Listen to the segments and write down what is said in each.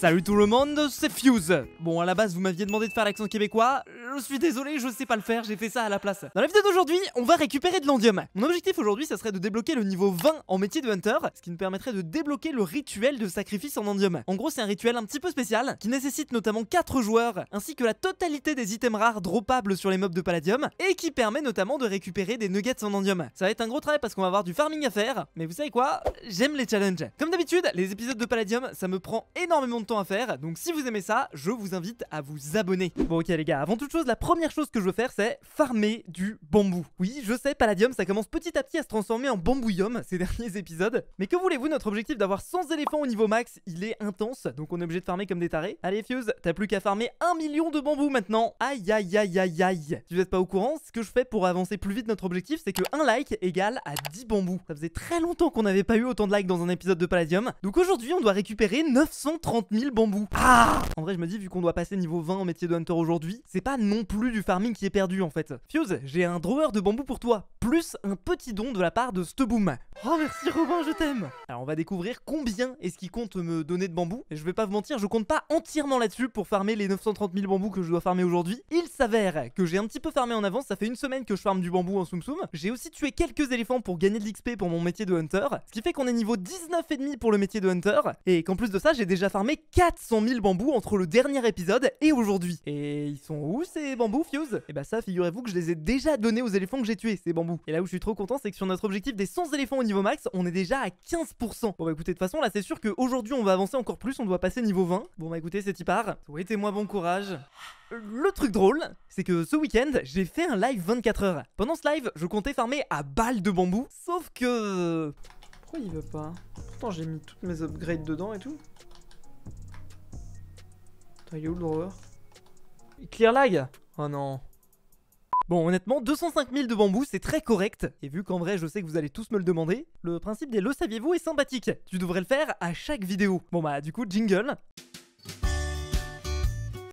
Salut tout le monde, c'est Fuse Bon, à la base, vous m'aviez demandé de faire l'accent québécois, je suis désolé, je sais pas le faire, j'ai fait ça à la place. Dans la vidéo d'aujourd'hui, on va récupérer de l'endium. Mon objectif aujourd'hui, ça serait de débloquer le niveau 20 en métier de hunter, ce qui nous permettrait de débloquer le rituel de sacrifice en endium. En gros, c'est un rituel un petit peu spécial, qui nécessite notamment 4 joueurs, ainsi que la totalité des items rares droppables sur les mobs de palladium, et qui permet notamment de récupérer des nuggets en endium. Ça va être un gros travail parce qu'on va avoir du farming à faire, mais vous savez quoi J'aime les challenges. Comme d'habitude, les épisodes de Palladium, ça me prend énormément de temps à faire, donc si vous aimez ça, je vous invite à vous abonner. Bon ok les gars, avant toute chose, la première chose que je veux faire, c'est farmer du bambou. Oui, je sais, Palladium, ça commence petit à petit à se transformer en bambouillum ces derniers épisodes. Mais que voulez-vous, notre objectif d'avoir 100 éléphants au niveau max, il est intense, donc on est obligé de farmer comme des tarés. Allez, Fuse, t'as plus qu'à farmer un million de bambous maintenant. Aïe, aïe, aïe, aïe, aïe. Si vous n'êtes pas au courant, ce que je fais pour avancer plus vite notre objectif, c'est que un like égale à 10 bambous. Ça faisait très longtemps qu'on n'avait pas eu autant de likes dans un épisode de Palladium. Donc aujourd'hui, on doit récupérer 930 000 bambous. Ah En vrai, je me dis, vu qu'on doit passer niveau 20 en métier de hunter aujourd'hui, c'est pas non plus du farming qui est perdu en fait. Fuse, j'ai un drawer de bambou pour toi, plus un petit don de la part de Steboom. Oh merci Robin, je t'aime Alors on va découvrir combien est-ce qu'il compte me donner de bambou. Et je vais pas vous mentir, je compte pas entièrement là-dessus pour farmer les 930 000 bambous que je dois farmer aujourd'hui. Il s'avère que j'ai un petit peu farmé en avance, ça fait une semaine que je farme du bambou en Soum Soum. J'ai aussi tué quelques éléphants pour gagner de l'XP pour mon métier de hunter, ce qui fait qu'on est niveau 19,5 pour le métier de hunter, et qu'en plus de ça, j'ai déjà farmé 400 000 bambous entre le dernier épisode et aujourd'hui. Et ils sont où bambous, Fuse Et eh bah ça, figurez-vous que je les ai déjà donnés aux éléphants que j'ai tués, ces bambous. Et là où je suis trop content, c'est que sur notre objectif des 100 éléphants au niveau max, on est déjà à 15%. Bon bah écoutez, de toute façon, là c'est sûr qu'aujourd'hui on va avancer encore plus, on doit passer niveau 20. Bon bah écoutez, c'est y part. Souhaitez-moi bon courage. Le truc drôle, c'est que ce week-end, j'ai fait un live 24 heures. Pendant ce live, je comptais farmer à balles de bambou, sauf que... Pourquoi il veut pas Pourtant j'ai mis toutes mes upgrades dedans et tout. ça où le drawer Clear lag Oh non. Bon, honnêtement, 205 000 de bambou, c'est très correct. Et vu qu'en vrai, je sais que vous allez tous me le demander, le principe des le saviez-vous est sympathique. Tu devrais le faire à chaque vidéo. Bon bah, du coup, jingle.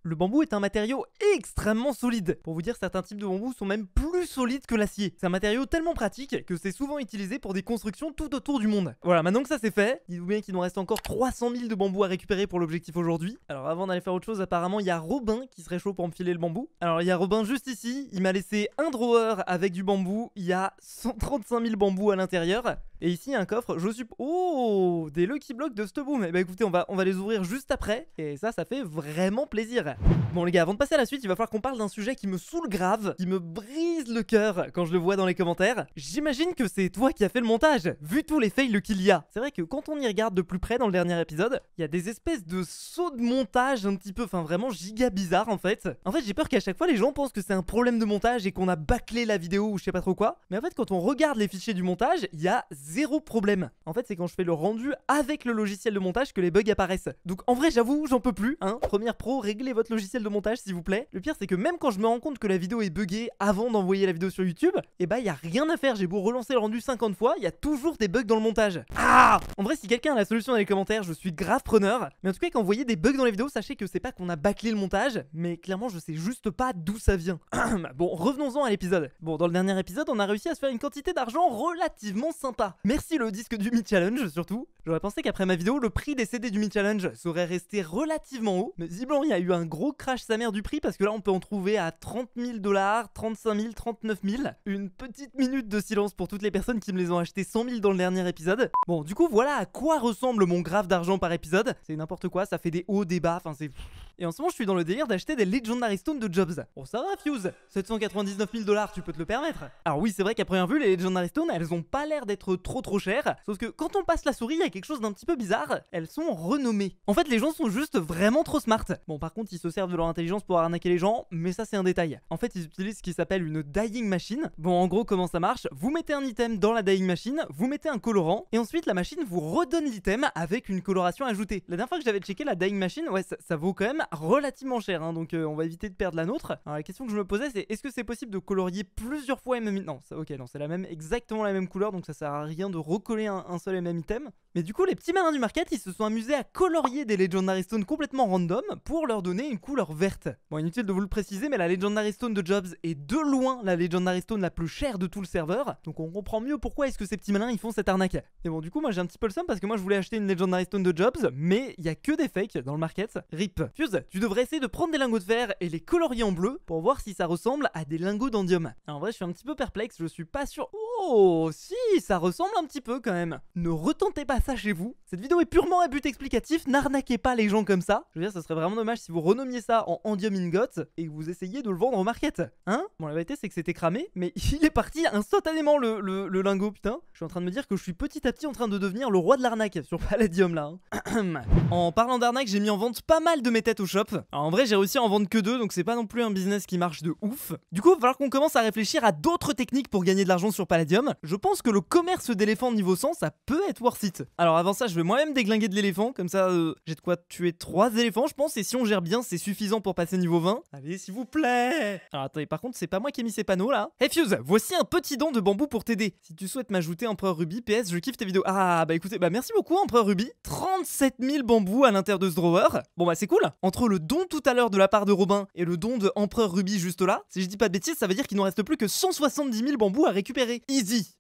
Le bambou est un matériau extrêmement solide. Pour vous dire, certains types de bambou sont même plus solides que l'acier. C'est un matériau tellement pratique que c'est souvent utilisé pour des constructions tout autour du monde. Voilà, maintenant que ça c'est fait, dites-vous bien qu'il nous reste encore 300 000 de bambou à récupérer pour l'objectif aujourd'hui. Alors avant d'aller faire autre chose, apparemment il y a Robin qui serait chaud pour me filer le bambou. Alors il y a Robin juste ici, il m'a laissé un drawer avec du bambou, il y a 135 000 bambous à l'intérieur. Et ici, un coffre, je suppose. Oh Des Lucky Blocks de Stoboom Et eh bah ben, écoutez, on va, on va les ouvrir juste après. Et ça, ça fait vraiment plaisir. Bon, les gars, avant de passer à la suite, il va falloir qu'on parle d'un sujet qui me saoule grave, qui me brise le cœur quand je le vois dans les commentaires. J'imagine que c'est toi qui as fait le montage, vu tous les fails qu'il y a. C'est vrai que quand on y regarde de plus près dans le dernier épisode, il y a des espèces de sauts de montage un petit peu, enfin vraiment giga bizarre en fait. En fait, j'ai peur qu'à chaque fois les gens pensent que c'est un problème de montage et qu'on a bâclé la vidéo ou je sais pas trop quoi. Mais en fait, quand on regarde les fichiers du montage, il y a zéro problème. En fait, c'est quand je fais le rendu avec le logiciel de montage que les bugs apparaissent. Donc en vrai, j'avoue, j'en peux plus. Hein. Première Pro, réglez votre logiciel de montage s'il vous plaît. Le pire, c'est que même quand je me rends compte que la vidéo est buggée avant d'envoyer la vidéo sur YouTube, eh ben, il y a rien à faire. J'ai beau relancer le rendu 50 fois, il y a toujours des bugs dans le montage. Ah En vrai, si quelqu'un a la solution dans les commentaires, je suis grave preneur. Mais en tout cas, quand vous voyez des bugs dans les vidéos, sachez que c'est pas qu'on a bâclé le montage, mais clairement, je sais juste pas d'où ça vient. bon, revenons-en à l'épisode. Bon, dans le dernier épisode, on a réussi à se faire une quantité d'argent relativement sympa merci le disque du Mi-Challenge surtout. J'aurais pensé qu'après ma vidéo, le prix des CD du Mi-Challenge serait resté relativement haut. Mais visiblement, il y a eu un gros crash sa mère du prix parce que là, on peut en trouver à 30 000 dollars, 35 000, 39 000. Une petite minute de silence pour toutes les personnes qui me les ont achetés 100 000 dans le dernier épisode. Bon, du coup, voilà à quoi ressemble mon graphe d'argent par épisode. C'est n'importe quoi, ça fait des hauts, des bas, enfin c'est... Et en ce moment, je suis dans le délire d'acheter des Legendary Stones de Jobs. Bon, ça va, Fuse 799 000 dollars, tu peux te le permettre. Alors oui, c'est vrai qu'à première vue, les Legendary stone elles ont pas l'air d'être trop trop cher. Sauf que quand on passe la souris, il y a quelque chose d'un petit peu bizarre. Elles sont renommées. En fait, les gens sont juste vraiment trop smart. Bon, par contre, ils se servent de leur intelligence pour arnaquer les gens, mais ça, c'est un détail. En fait, ils utilisent ce qui s'appelle une dying machine. Bon, en gros, comment ça marche Vous mettez un item dans la dying machine, vous mettez un colorant, et ensuite, la machine vous redonne l'item avec une coloration ajoutée. La dernière fois que j'avais checké la dying machine, ouais, ça, vaut quand même relativement cher, hein. donc euh, on va éviter de perdre la nôtre. Alors, la question que je me posais, c'est est-ce que c'est possible de colorier plusieurs fois et même. Non, ça, ok, non, c'est la même, exactement la même couleur, donc ça sert à rien de recoller un, seul et même item. Mais du coup, les petits malins du market, ils se sont amusés à colorier des Legendary Stones complètement random pour leur donner une couleur verte. Bon, inutile de vous le préciser, mais la Legendary Stone de Jobs est de loin la Legendary Stone la plus chère de tout le serveur. Donc on comprend mieux pourquoi est-ce que ces petits malins, ils font cette arnaque. Et bon, du coup, moi j'ai un petit peu le seum parce que moi je voulais acheter une Legendary Stone de Jobs, mais il y a que des fakes dans le market. RIP. Fuse, tu devrais essayer de prendre des lingots de fer et les colorier en bleu pour voir si ça ressemble à des lingots d'endium. En vrai, je suis un petit peu perplexe, je suis pas sûr. Oh, si, ça ressemble un petit peu quand même. Ne retentez pas ça chez vous. Cette vidéo est purement à but explicatif. N'arnaquez pas les gens comme ça. Je veux dire, ça serait vraiment dommage si vous renommiez ça en Andium Ingot et que vous essayiez de le vendre au market. Hein Bon, la vérité, c'est que c'était cramé, mais il est parti instantanément le, lingot, putain. Je suis en train de me dire que je suis petit à petit en train de devenir le roi de l'arnaque sur Palladium là. Hein. en parlant d'arnaque, j'ai mis en vente pas mal de mes têtes au shop. en vrai, j'ai réussi à en vendre que deux, donc c'est pas non plus un business qui marche de ouf. Du coup, il va falloir qu'on commence à réfléchir à d'autres techniques pour gagner de l'argent sur Palladium je pense que le commerce d'éléphants niveau 100, ça peut être worth it. Alors avant ça, je vais moi-même déglinguer de l'éléphant, comme ça euh, j'ai de quoi tuer trois éléphants, je pense, et si on gère bien, c'est suffisant pour passer niveau 20. Allez, s'il vous plaît Alors attendez, par contre, c'est pas moi qui ai mis ces panneaux là. Hey Fuse, voici un petit don de bambou pour t'aider. Si tu souhaites m'ajouter Empereur Ruby, PS, je kiffe tes vidéos. Ah bah écoutez, bah merci beaucoup Empereur Ruby. 37 000 bambous à l'intérieur de ce drawer. Bon bah c'est cool. Entre le don tout à l'heure de la part de Robin et le don de Empereur Ruby juste là, si je dis pas de bêtises, ça veut dire qu'il nous reste plus que 170 000 bambous à récupérer.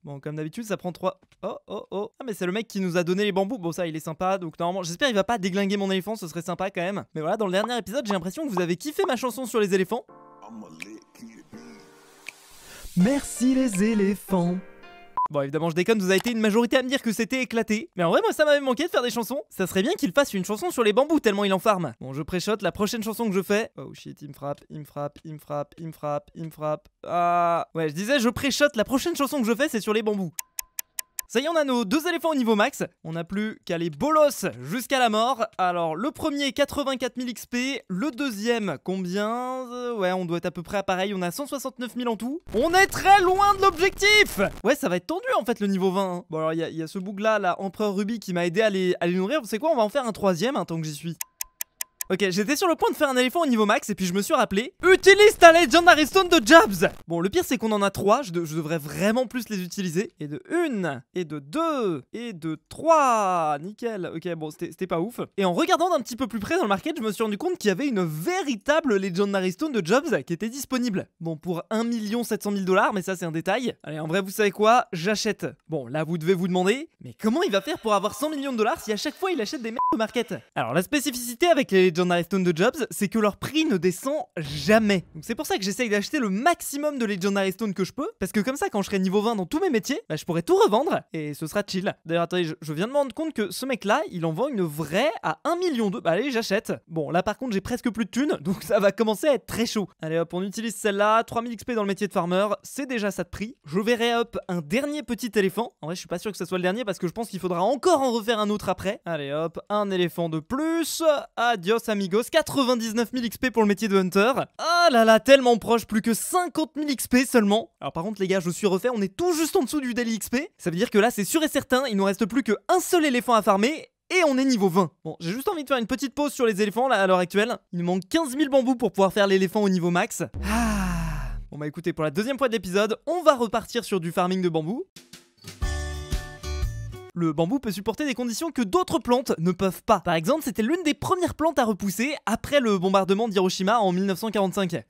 Bon, comme d'habitude, ça prend 3. Oh, oh, oh. Ah, mais c'est le mec qui nous a donné les bambous. Bon, ça, il est sympa. Donc, normalement, j'espère il va pas déglinguer mon éléphant. Ce serait sympa quand même. Mais voilà, dans le dernier épisode, j'ai l'impression que vous avez kiffé ma chanson sur les éléphants. Merci les éléphants. Bon, évidemment, je déconne, vous avez été une majorité à me dire que c'était éclaté. Mais en vrai, moi, ça m'avait manqué de faire des chansons. Ça serait bien qu'il fasse une chanson sur les bambous, tellement il en farme. Bon, je préchote la prochaine chanson que je fais. Oh shit, il me frappe, il me frappe, il me frappe, il me frappe, il me frappe. Ah. Ouais, je disais, je préchote la prochaine chanson que je fais, c'est sur les bambous. Ça y est, on a nos deux éléphants au niveau max. On n'a plus qu'à les bolos jusqu'à la mort. Alors, le premier, 84 000 XP. Le deuxième, combien euh, Ouais, on doit être à peu près à pareil. On a 169 000 en tout. On est très loin de l'objectif Ouais, ça va être tendu en fait, le niveau 20. Hein. Bon, alors, il y, a ce bug là, l'Empereur Empereur Ruby, qui m'a aidé à les, nourrir. Vous savez quoi On va en faire un troisième, hein, tant que j'y suis. Ok, j'étais sur le point de faire un éléphant au niveau max et puis je me suis rappelé Utilise ta Legendary Stone de JOBS Bon, le pire c'est qu'on en a 3, je, devrais vraiment plus les utiliser. Et de une, et de 2, et de 3 Nickel, ok, bon, c'était pas ouf. Et en regardant d'un petit peu plus près dans le market, je me suis rendu compte qu'il y avait une véritable Legendary Stone de Jobs qui était disponible. Bon, pour 1 700 000 dollars, mais ça c'est un détail. Allez, en vrai, vous savez quoi J'achète. Bon, là vous devez vous demander, mais comment il va faire pour avoir 100 millions de dollars si à chaque fois il achète des merdes au market Alors la spécificité avec les Legendary Stone de Jobs, c'est que leur prix ne descend jamais. Donc c'est pour ça que j'essaye d'acheter le maximum de Legendary Stone que je peux, parce que comme ça, quand je serai niveau 20 dans tous mes métiers, bah, je pourrai tout revendre et ce sera chill. D'ailleurs, attendez, je, viens de me rendre compte que ce mec-là, il en vend une vraie à 1 million de. Bah, allez, j'achète. Bon, là par contre, j'ai presque plus de thunes, donc ça va commencer à être très chaud. Allez hop, on utilise celle-là, 3000 XP dans le métier de farmer, c'est déjà ça de prix. Je verrai hop un dernier petit éléphant. En vrai, je suis pas sûr que ce soit le dernier parce que je pense qu'il faudra encore en refaire un autre après. Allez hop, un éléphant de plus. Adios amigos, 99 000 XP pour le métier de Hunter. Ah oh là là, tellement proche, plus que 50 000 XP seulement. Alors par contre les gars, je suis refait, on est tout juste en dessous du daily XP. Ça veut dire que là c'est sûr et certain, il nous reste plus qu'un seul éléphant à farmer et on est niveau 20. Bon, j'ai juste envie de faire une petite pause sur les éléphants là à l'heure actuelle. Il nous manque 15 000 bambous pour pouvoir faire l'éléphant au niveau max. Ah Bon bah écoutez, pour la deuxième fois de l'épisode, on va repartir sur du farming de bambou. Le bambou peut supporter des conditions que d'autres plantes ne peuvent pas. Par exemple, c'était l'une des premières plantes à repousser après le bombardement d'Hiroshima en 1945.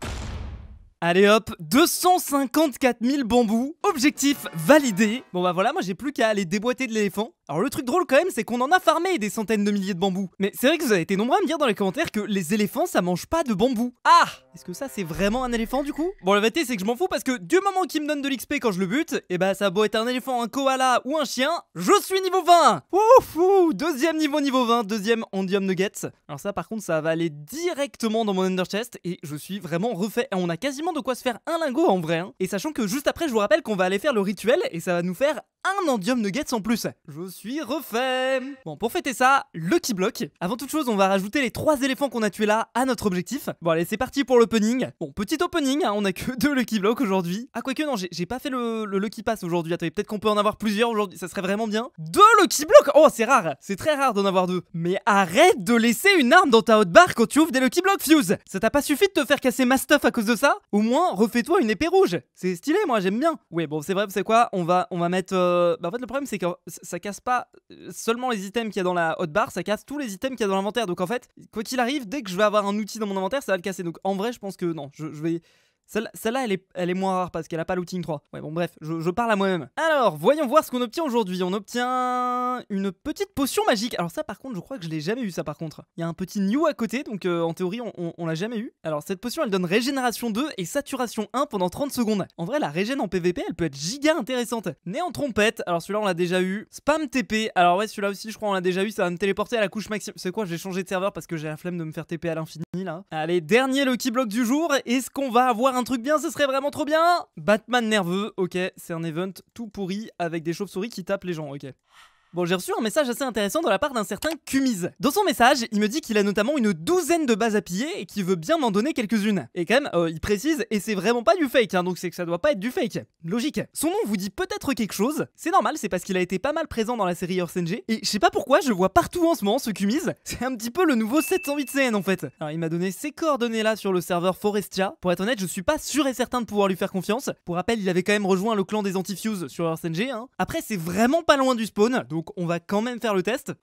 Allez hop, 254 000 bambous, objectif validé. Bon bah voilà, moi j'ai plus qu'à aller déboîter de l'éléphant. Alors le truc drôle quand même, c'est qu'on en a farmé des centaines de milliers de bambous. Mais c'est vrai que vous avez été nombreux à me dire dans les commentaires que les éléphants ça mange pas de bambou. Ah Est-ce que ça c'est vraiment un éléphant du coup Bon la vérité c'est que je m'en fous parce que du moment qu'il me donne de l'XP quand je le bute, et eh bah ben, ça a beau être un éléphant, un koala ou un chien, je suis niveau 20 Ouf, Deuxième niveau niveau 20, deuxième Andium Nuggets. Alors ça par contre ça va aller directement dans mon ender Chest et je suis vraiment refait. On a quasiment de quoi se faire un lingot en vrai. Hein. Et sachant que juste après je vous rappelle qu'on va aller faire le rituel et ça va nous faire un Andium Nuggets en plus suis refait Bon, pour fêter ça, Lucky Block. Avant toute chose, on va rajouter les trois éléphants qu'on a tués là à notre objectif. Bon, allez, c'est parti pour l'opening. Bon, petit opening, hein, on a que deux Lucky Blocks aujourd'hui. Ah, quoique, non, j'ai pas fait le, le Lucky Pass aujourd'hui. Attendez, peut-être qu'on peut en avoir plusieurs aujourd'hui, ça serait vraiment bien. Deux Lucky Blocks Oh, c'est rare C'est très rare d'en avoir deux. Mais arrête de laisser une arme dans ta haute barre quand tu ouvres des Lucky Blocks, Fuse Ça t'a pas suffi de te faire casser ma stuff à cause de ça Au moins, refais-toi une épée rouge C'est stylé, moi, j'aime bien. Ouais, bon, c'est vrai, c'est quoi on va, on va mettre... Euh, bah, en fait, le problème, c'est que ça casse pas euh, seulement les items qu'il y a dans la hotbar, ça casse tous les items qu'il y a dans l'inventaire. Donc en fait, quoi qu'il arrive, dès que je vais avoir un outil dans mon inventaire, ça va le casser. Donc en vrai, je pense que non, je, je vais celle-là, elle, est, elle est moins rare parce qu'elle a pas looting 3. Ouais, bon, bref, je, je parle à moi-même. Alors, voyons voir ce qu'on obtient aujourd'hui. On obtient une petite potion magique. Alors, ça, par contre, je crois que je l'ai jamais eu, ça, par contre. Il y a un petit new à côté, donc euh, en théorie, on, on, l'a jamais eu. Alors, cette potion, elle donne régénération 2 et saturation 1 pendant 30 secondes. En vrai, la régène en PvP, elle peut être giga intéressante. Né en trompette, alors celui-là, on l'a déjà eu. Spam TP, alors ouais, celui-là aussi, je crois, on l'a déjà eu. Ça va me téléporter à la couche maximum. C'est quoi, j'ai changé de serveur parce que j'ai la flemme de me faire TP à l'infini, là. Allez, dernier Lucky Block du jour. Est-ce qu'on va avoir un truc bien, ce serait vraiment trop bien Batman nerveux, ok, c'est un event tout pourri avec des chauves-souris qui tapent les gens, ok. Bon, j'ai reçu un message assez intéressant de la part d'un certain Kumiz. Dans son message, il me dit qu'il a notamment une douzaine de bases à piller et qu'il veut bien m'en donner quelques-unes. Et quand même, euh, il précise, et c'est vraiment pas du fake, hein, donc c'est que ça doit pas être du fake. Logique. Son nom vous dit peut-être quelque chose, c'est normal, c'est parce qu'il a été pas mal présent dans la série Senji. et je sais pas pourquoi, je vois partout en ce moment ce Kumiz, c'est un petit peu le nouveau 708 CN en fait. Alors il m'a donné ses coordonnées là sur le serveur Forestia, pour être honnête, je suis pas sûr et certain de pouvoir lui faire confiance. Pour rappel, il avait quand même rejoint le clan des AntiFuse sur Earth Hein. Après, c'est vraiment pas loin du spawn, donc donc on va quand même faire le test.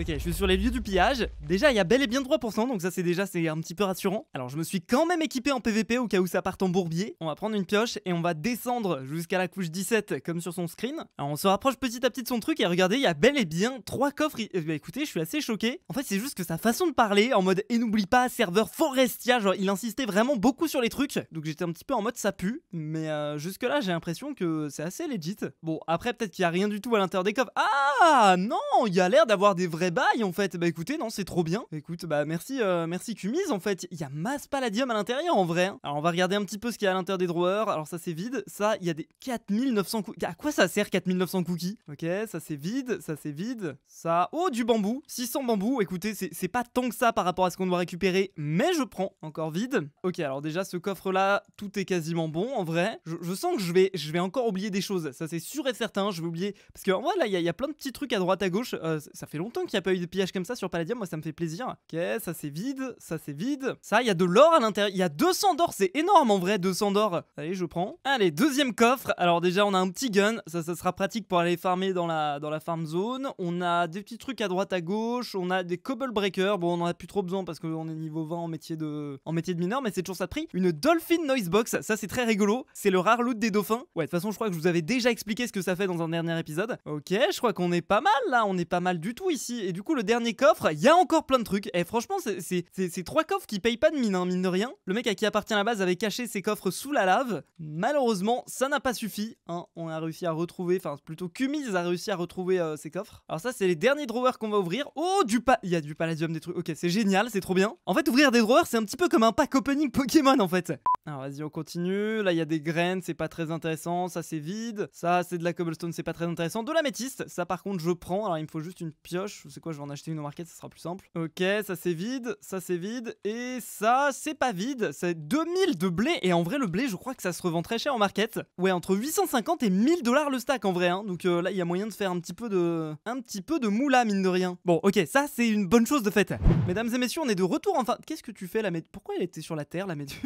Ok, je suis sur les lieux du pillage. Déjà, il y a bel et bien 3%, donc ça c'est déjà c'est un petit peu rassurant. Alors je me suis quand même équipé en PVP au cas où ça part en bourbier. On va prendre une pioche et on va descendre jusqu'à la couche 17 comme sur son screen. Alors on se rapproche petit à petit de son truc et regardez, il y a bel et bien trois coffres. Eh ben, écoutez, je suis assez choqué. En fait, c'est juste que sa façon de parler en mode et n'oublie pas serveur Forestia, genre il insistait vraiment beaucoup sur les trucs. Donc j'étais un petit peu en mode ça pue, mais euh, jusque là j'ai l'impression que c'est assez legit. Bon, après peut-être qu'il y a rien du tout à l'intérieur des coffres. Ah non, il a l'air d'avoir des vrais bail, en fait. Bah écoutez, non, c'est trop bien. Écoute, bah merci, euh, merci Cumise en fait. Il y a masse palladium à l'intérieur en vrai. Hein. Alors on va regarder un petit peu ce qu'il y a à l'intérieur des drawers. Alors ça c'est vide. Ça, il y a des 4900 cookies. À quoi ça sert 4900 cookies Ok, ça c'est vide, ça c'est vide. Ça, oh du bambou, 600 bambou. Écoutez, c'est pas tant que ça par rapport à ce qu'on doit récupérer, mais je prends. Encore vide. Ok, alors déjà ce coffre là, tout est quasiment bon en vrai. Je, sens que je vais, je vais encore oublier des choses. Ça c'est sûr et certain. Je vais oublier parce que en vrai là, il y, a plein de petits trucs à droite à gauche. Euh, ça fait longtemps qu'il n'y a pas eu de pillage comme ça sur Palladium, moi ça me fait plaisir. Ok, ça c'est vide, ça c'est vide. Ça, il y a de l'or à l'intérieur. Il y a 200 d'or, c'est énorme en vrai, 200 d'or. Allez, je prends. Allez, deuxième coffre. Alors déjà, on a un petit gun, ça, ça sera pratique pour aller farmer dans la, dans la farm zone. On a des petits trucs à droite, à gauche. On a des cobble breakers. Bon, on n'en a plus trop besoin parce qu'on est niveau 20 en métier de, en métier de mineur, mais c'est toujours ça de Une dolphin noise box, ça c'est très rigolo. C'est le rare loot des dauphins. Ouais, de toute façon, je crois que je vous avais déjà expliqué ce que ça fait dans un dernier épisode. Ok, je crois qu'on est pas mal là, on est pas mal du tout ici. Et du coup, le dernier coffre, il y a encore plein de trucs. Et franchement, c'est trois coffres qui payent pas de mine, hein, mine de rien. Le mec à qui appartient la base avait caché ses coffres sous la lave. Malheureusement, ça n'a pas suffi. Hein. On a réussi à retrouver, enfin plutôt Cumis a réussi à retrouver euh, ses coffres. Alors ça, c'est les derniers drawers qu'on va ouvrir. Oh, du pas, il y a du palladium, des trucs. Ok, c'est génial, c'est trop bien. En fait, ouvrir des drawers, c'est un petit peu comme un pack opening Pokémon en fait. Alors vas-y, on continue. Là, il y a des graines, c'est pas très intéressant. Ça, c'est vide. Ça, c'est de la cobblestone, c'est pas très intéressant. De la métiste, ça par contre, je prends. Alors il me faut juste une pioche tu sais quoi, je vais en acheter une au market, ça sera plus simple. Ok, ça c'est vide, ça c'est vide, et ça c'est pas vide, c'est 2000 de blé, et en vrai le blé je crois que ça se revend très cher en market. Ouais, entre 850 et 1000 dollars le stack en vrai, hein. donc euh, là il y a moyen de faire un petit peu de... un petit peu de moula mine de rien. Bon, ok, ça c'est une bonne chose de fait. Mesdames et messieurs, on est de retour enfin... Qu'est-ce que tu fais la méduse Pourquoi elle était sur la terre la méduse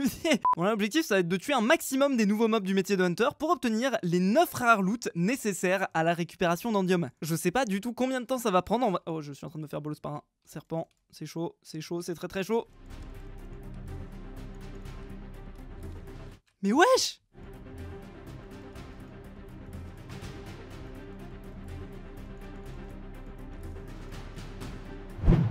Bon, l'objectif ça va être de tuer un maximum des nouveaux mobs du métier de hunter pour obtenir les 9 rares loot nécessaires à la récupération d'Andium. Je sais pas du tout combien de temps ça va prendre, Oh, je suis en train de me faire bolos par un serpent. C'est chaud, c'est chaud, c'est très très chaud. Mais wesh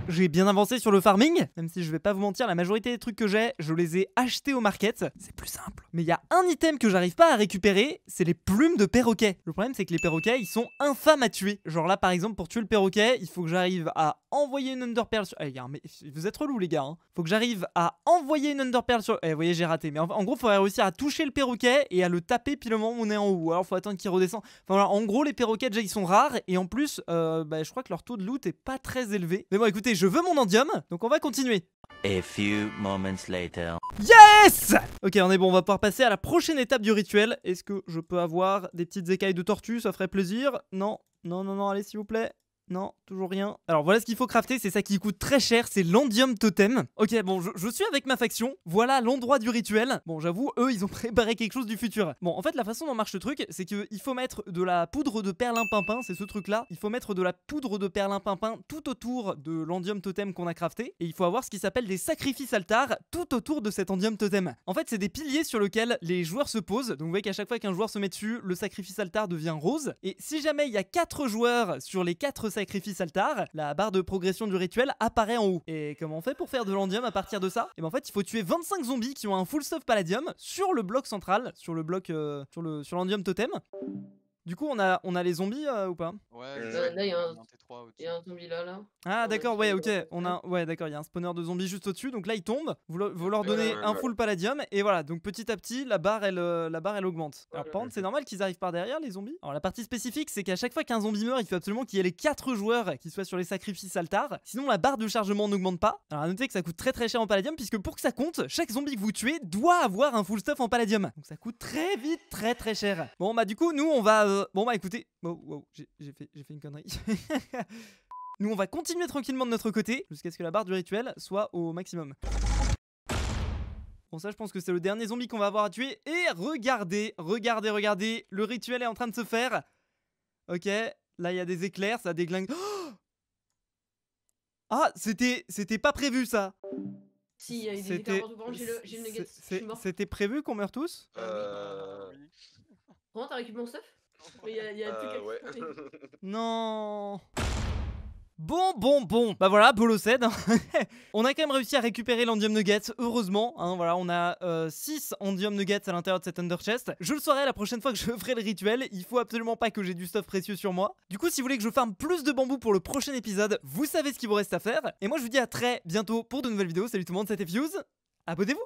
J'ai bien avancé sur le farming, même si je vais pas vous mentir, la majorité des trucs que j'ai, je les ai achetés au market. C'est plus simple. Mais il y a un item que j'arrive pas à récupérer, c'est les plumes de perroquets. Le problème, c'est que les perroquets, ils sont infâmes à tuer. Genre là, par exemple, pour tuer le perroquet, il faut que j'arrive à envoyer une underpearl sur... Eh, gars, mais vous êtes relou, les gars. Hein. Faut que j'arrive à envoyer une underpearl sur... Eh, vous voyez, j'ai raté. Mais en, gros gros, faudrait réussir à toucher le perroquet et à le taper pile au moment où on est en haut. Alors, faut attendre qu'il redescende. Enfin, en gros, les perroquets, déjà, ils sont rares. Et en plus, euh, bah, je crois que leur taux de loot est pas très élevé. Mais bon, écoutez, je veux mon endium, donc on va continuer. A few moments later. Yes Ok, on est bon, on va pouvoir passer à la prochaine étape du rituel. Est-ce que je peux avoir des petites écailles de tortue Ça ferait plaisir. Non, non, non, non, allez, s'il vous plaît. Non, toujours rien. Alors voilà ce qu'il faut crafter, c'est ça qui coûte très cher, c'est l'andium totem. Ok, bon, je, suis avec ma faction, voilà l'endroit du rituel. Bon, j'avoue, eux, ils ont préparé quelque chose du futur. Bon, en fait, la façon dont marche ce truc, c'est qu'il faut mettre de la poudre de perlimpinpin, c'est ce truc-là. Il faut mettre de la poudre de perlimpinpin tout autour de l'andium totem qu'on a crafté, et il faut avoir ce qui s'appelle des sacrifices altars tout autour de cet andium totem. En fait, c'est des piliers sur lesquels les joueurs se posent, donc vous voyez qu'à chaque fois qu'un joueur se met dessus, le sacrifice altar devient rose, et si jamais il y a 4 joueurs sur les 4 sacrifice altar, la barre de progression du rituel apparaît en haut. Et comment on fait pour faire de l'endium à partir de ça Et eh bien en fait, il faut tuer 25 zombies qui ont un full stuff palladium sur le bloc central, sur le bloc euh, sur le sur l'endium totem. Du coup, on a, on a les zombies euh, ou pas Ouais, euh, il y a un, zombie là, là. Ah, d'accord, ouais, ok. On a, ouais, d'accord, il y a un spawner de zombies juste au-dessus. Donc là, ils tombent. Vous, leur donnez un full palladium. Et voilà, donc petit à petit, la barre, elle, euh, la barre, elle augmente. Alors, par c'est mhm. normal qu'ils arrivent par derrière, les zombies. Alors, la partie spécifique, c'est qu'à chaque fois qu'un zombie meurt, il faut absolument qu'il y ait les 4 joueurs qui soient sur les sacrifices altar. Sinon, la barre de chargement n'augmente pas. Alors, à noter que ça coûte très très cher en palladium, puisque pour que ça compte, chaque zombie que vous tuez doit avoir un full stuff en palladium. Donc, ça coûte très vite, très très cher. Bon, bah, du coup, nous, on va. Euh, bon bah écoutez, oh, wow, j'ai fait, une connerie. Nous on va continuer tranquillement de notre côté jusqu'à ce que la barre du rituel soit au maximum. Bon ça je pense que c'est le dernier zombie qu'on va avoir à tuer. Et regardez, regardez, regardez, le rituel est en train de se faire. Ok, là il y a des éclairs, ça déglingue. ah c'était c'était pas prévu ça. Si, il C'était prévu qu'on meurt tous euh, euh, Comment t'as récupéré mon stuff non Bon, bon, bon. Bah voilà, Bolo on a quand même réussi à récupérer l'Andium Nuggets, heureusement. Hein, voilà, on a 6 euh, Andium Nuggets à l'intérieur de cette underchest. Je le saurai la prochaine fois que je ferai le rituel. Il faut absolument pas que j'ai du stuff précieux sur moi. Du coup, si vous voulez que je farme plus de bambou pour le prochain épisode, vous savez ce qu'il vous reste à faire. Et moi, je vous dis à très bientôt pour de nouvelles vidéos. Salut tout le monde, c'était Fuse. Abonnez-vous